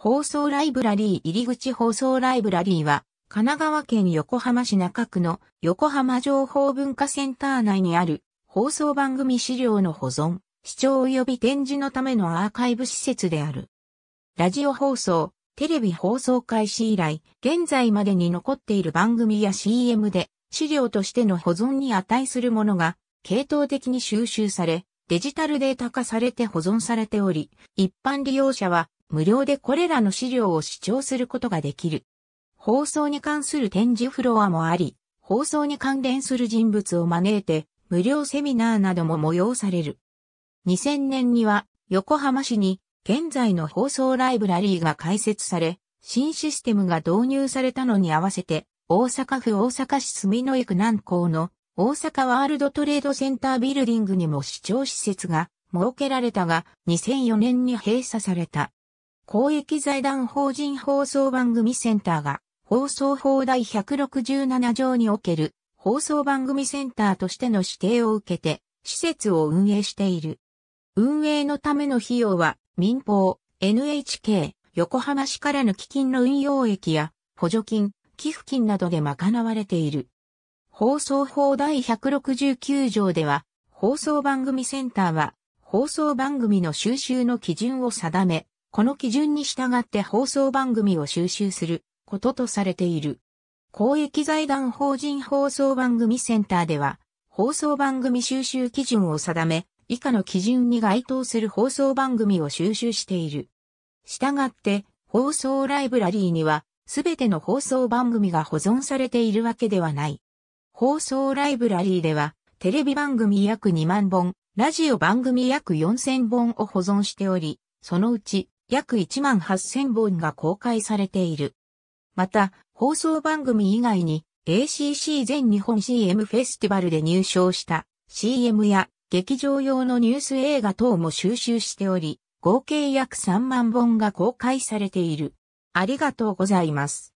放送ライブラリー入り口放送ライブラリーは、神奈川県横浜市中区の横浜情報文化センター内にある放送番組資料の保存、視聴及び展示のためのアーカイブ施設である。ラジオ放送、テレビ放送開始以来、現在までに残っている番組や CM で資料としての保存に値するものが、系統的に収集され、デジタルデータ化されて保存されており、一般利用者は無料でこれらの資料を視聴することができる。放送に関する展示フロアもあり、放送に関連する人物を招いて、無料セミナーなども催される。2000年には、横浜市に、現在の放送ライブラリーが開設され、新システムが導入されたのに合わせて、大阪府大阪市住之江区南港の大阪ワールドトレードセンタービルディングにも視聴施設が設けられたが、2004年に閉鎖された。公益財団法人放送番組センターが、放送法第167条における放送番組センターとしての指定を受けて、施設を運営している。運営のための費用は、民放、NHK、横浜市からの基金の運用益や、補助金、寄付金などで賄われている。放送法第169条では、放送番組センターは、放送番組の収集の基準を定め、この基準に従って放送番組を収集することとされている。公益財団法人放送番組センターでは、放送番組収集基準を定め、以下の基準に該当する放送番組を収集している。したがって、放送ライブラリーには、すべての放送番組が保存されているわけではない。放送ライブラリーでは、テレビ番組約2万本、ラジオ番組約4000本を保存しており、そのうち約1万8000本が公開されている。また、放送番組以外に ACC 全日本 CM フェスティバルで入賞した CM や劇場用のニュース映画等も収集しており、合計約3万本が公開されている。ありがとうございます。